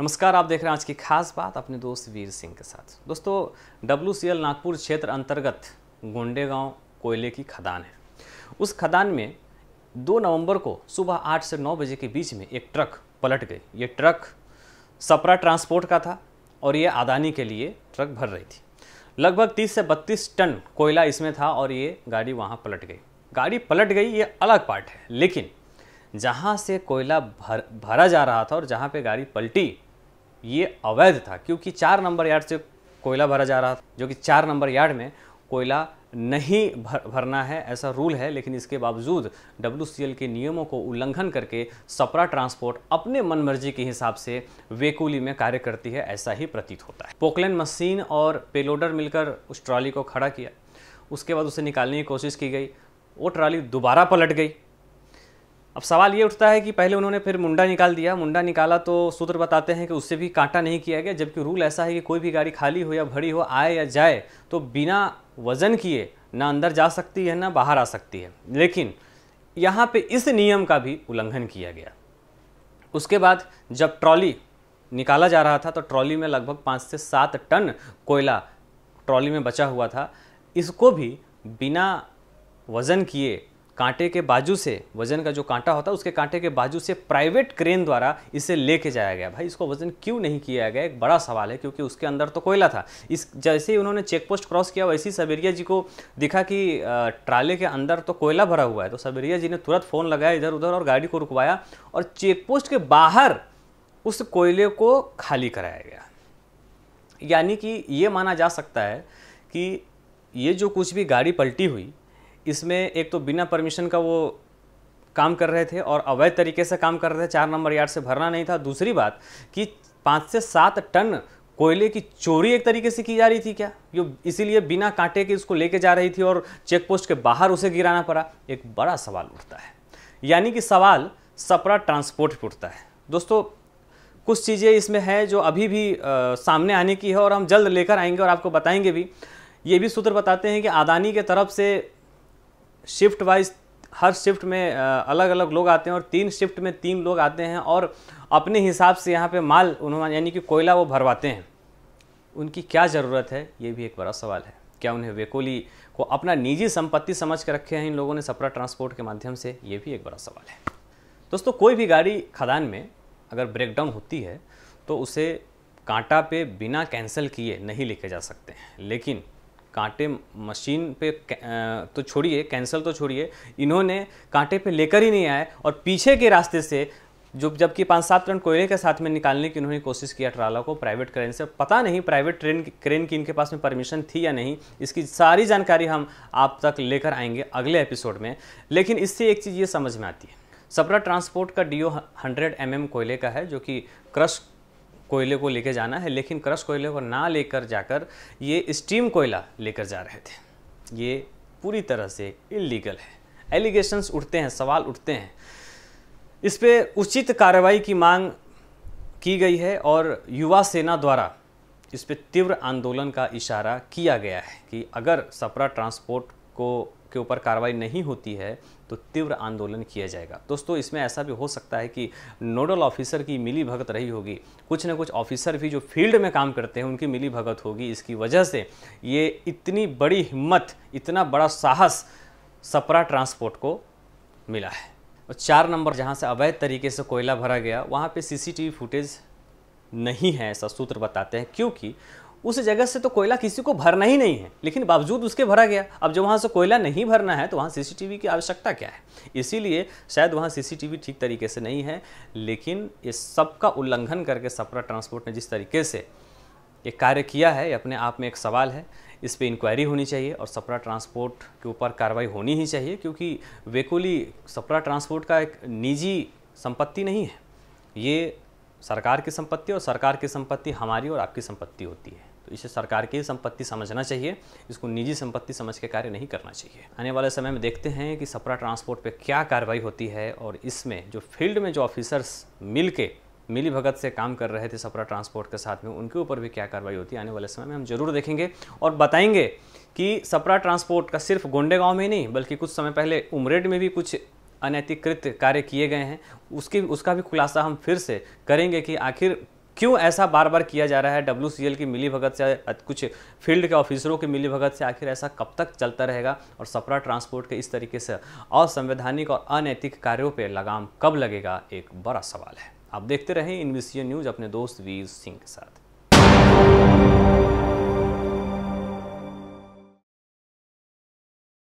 नमस्कार आप देख रहे हैं आज की खास बात अपने दोस्त वीर सिंह के साथ दोस्तों डब्ल्यू नागपुर क्षेत्र अंतर्गत गोंडे गांव कोयले की खदान है उस खदान में 2 नवंबर को सुबह 8 से 9 बजे के बीच में एक ट्रक पलट गई ये ट्रक सपरा ट्रांसपोर्ट का था और ये आदानी के लिए ट्रक भर रही थी लगभग 30 से 32 टन कोयला इसमें था और ये गाड़ी वहाँ पलट गई गाड़ी पलट गई ये अलग पार्ट है लेकिन जहाँ से कोयला भर भरा जा रहा था और जहाँ पे गाड़ी पलटी ये अवैध था क्योंकि चार नंबर यार्ड से कोयला भरा जा रहा था जो कि चार नंबर यार्ड में कोयला नहीं भर भरना है ऐसा रूल है लेकिन इसके बावजूद डब्ल्यू के नियमों को उल्लंघन करके सपरा ट्रांसपोर्ट अपने मनमर्जी के हिसाब से वेकुली में कार्य करती है ऐसा ही प्रतीत होता है पोकलैन मशीन और पेलोडर मिलकर उस ट्रॉली को खड़ा किया उसके बाद उसे निकालने की कोशिश की गई वो ट्रॉली दोबारा पलट गई अब सवाल ये उठता है कि पहले उन्होंने फिर मुंडा निकाल दिया मुंडा निकाला तो सूत्र बताते हैं कि उससे भी कांटा नहीं किया गया जबकि रूल ऐसा है कि कोई भी गाड़ी खाली हो या भरी हो आए या जाए तो बिना वज़न किए ना अंदर जा सकती है ना बाहर आ सकती है लेकिन यहाँ पे इस नियम का भी उल्लंघन किया गया उसके बाद जब ट्रॉली निकाला जा रहा था तो ट्रॉली में लगभग पाँच से सात टन कोयला ट्रॉली में बचा हुआ था इसको भी बिना वज़न किए कांटे के बाजू से वजन का जो कांटा होता है उसके कांटे के बाजू से प्राइवेट क्रेन द्वारा इसे लेके जाया गया भाई इसको वजन क्यों नहीं किया गया एक बड़ा सवाल है क्योंकि उसके अंदर तो कोयला था इस जैसे ही उन्होंने चेक पोस्ट क्रॉस किया वैसे ही सबेरिया जी को दिखा कि ट्राले के अंदर तो कोयला भरा हुआ है तो सबेरिया जी ने तुरंत फ़ोन लगाया इधर उधर और गाड़ी को रुकवाया और चेक पोस्ट के बाहर उस कोयले को खाली कराया गया यानी कि ये माना जा सकता है कि ये जो कुछ भी गाड़ी पलटी हुई इसमें एक तो बिना परमिशन का वो काम कर रहे थे और अवैध तरीके से काम कर रहे थे चार नंबर यार्ड से भरना नहीं था दूसरी बात कि पाँच से सात टन कोयले की चोरी एक तरीके से की जा रही थी क्या ये इसीलिए बिना कांटे के उसको लेके जा रही थी और चेक पोस्ट के बाहर उसे गिराना पड़ा एक बड़ा सवाल उठता है यानी कि सवाल सपरा ट्रांसपोर्ट पर उठता है दोस्तों कुछ चीज़ें इसमें हैं जो अभी भी आ, सामने आने की है और हम जल्द लेकर आएंगे और आपको बताएंगे भी ये भी सूत्र बताते हैं कि अदानी के तरफ से शिफ्ट वाइज हर शिफ्ट में अलग अलग लोग आते हैं और तीन शिफ्ट में तीन लोग आते हैं और अपने हिसाब से यहाँ पे माल उन्होंने यानी कि कोयला वो भरवाते हैं उनकी क्या ज़रूरत है ये भी एक बड़ा सवाल है क्या उन्हें वेकोली को अपना निजी संपत्ति समझ के रखे हैं इन लोगों ने सपरा ट्रांसपोर्ट के माध्यम से ये भी एक बड़ा सवाल है दोस्तों कोई भी गाड़ी खदान में अगर ब्रेकडाउन होती है तो उसे कांटा पे बिना कैंसिल किए नहीं लेके जा सकते हैं लेकिन कांटे मशीन पे तो छोड़िए कैंसिल तो छोड़िए इन्होंने कांटे पे लेकर ही नहीं आए और पीछे के रास्ते से जो जबकि पाँच सात टन कोयले के साथ में निकालने की उन्होंने कोशिश किया ट्राला को प्राइवेट क्रेन से पता नहीं प्राइवेट ट्रेन क्रेन की इनके पास में परमिशन थी या नहीं इसकी सारी जानकारी हम आप तक लेकर आएंगे अगले एपिसोड में लेकिन इससे एक चीज़ ये समझ में आती है सपरा ट्रांसपोर्ट का डीओ 100 एमएम कोयले का है जो कि क्रश कोयले को लेकर जाना है लेकिन क्रश कोयले को ना लेकर जाकर ये स्टीम कोयला लेकर जा रहे थे ये पूरी तरह से इलीगल है एलिगेशंस उठते हैं सवाल उठते हैं इस पर उचित कार्रवाई की मांग की गई है और युवा सेना द्वारा इस पर तीव्र आंदोलन का इशारा किया गया है कि अगर सपरा ट्रांसपोर्ट को के ऊपर कार्रवाई नहीं होती है तो तीव्र आंदोलन किया जाएगा दोस्तों इसमें ऐसा भी हो सकता है कि नोडल ऑफिसर की मिली भगत रही होगी कुछ ना कुछ ऑफिसर भी जो फील्ड में काम करते हैं उनकी मिली भगत होगी इसकी वजह से ये इतनी बड़ी हिम्मत इतना बड़ा साहस सपरा ट्रांसपोर्ट को मिला है और चार नंबर जहाँ से अवैध तरीके से कोयला भरा गया वहाँ पर सीसीटीवी फुटेज नहीं है ऐसा सूत्र बताते हैं क्योंकि उस जगह से तो कोयला किसी को भरना ही नहीं है लेकिन बावजूद उसके भरा गया अब जब वहाँ से कोयला नहीं भरना है तो वहाँ सीसीटीवी की आवश्यकता क्या है इसीलिए शायद वहाँ सीसीटीवी ठीक तरीके से नहीं है लेकिन ये सब का उल्लंघन करके सपरा ट्रांसपोर्ट ने जिस तरीके से ये कार्य किया है ये अपने आप में एक सवाल है इस पर इंक्वायरी होनी चाहिए और सपरा ट्रांसपोर्ट के ऊपर कार्रवाई होनी ही चाहिए क्योंकि वेकोली सपरा ट्रांसपोर्ट का एक निजी संपत्ति नहीं है ये सरकार की संपत्ति और सरकार की संपत्ति हमारी और आपकी संपत्ति होती है तो इसे सरकार की संपत्ति समझना चाहिए इसको निजी संपत्ति समझ के कार्य नहीं करना चाहिए आने वाले समय में देखते हैं कि सपरा ट्रांसपोर्ट पे क्या कार्रवाई होती है और इसमें जो फील्ड में जो ऑफिसर्स मिल के मिली भगत से काम कर रहे थे सपरा ट्रांसपोर्ट के साथ में उनके ऊपर भी क्या कार्रवाई होती है आने वाले समय में हम जरूर देखेंगे और बताएंगे कि सपरा ट्रांसपोर्ट का सिर्फ गोंडेगांव में ही नहीं बल्कि कुछ समय पहले उमरेड में भी कुछ अनैतिकृत कार्य किए गए हैं उसकी उसका भी खुलासा हम फिर से करेंगे कि आखिर क्यों ऐसा बार बार किया जा रहा है डब्ल्यू की मिली भगत से कुछ फील्ड के ऑफिसरों की मिली भगत से आखिर ऐसा कब तक चलता रहेगा और सपरा ट्रांसपोर्ट के इस तरीके से असंवैधानिक और, और अनैतिक कार्यों पर लगाम कब लगेगा एक बड़ा सवाल है आप देखते रहें इन न्यूज़ अपने दोस्त वीर सिंह के साथ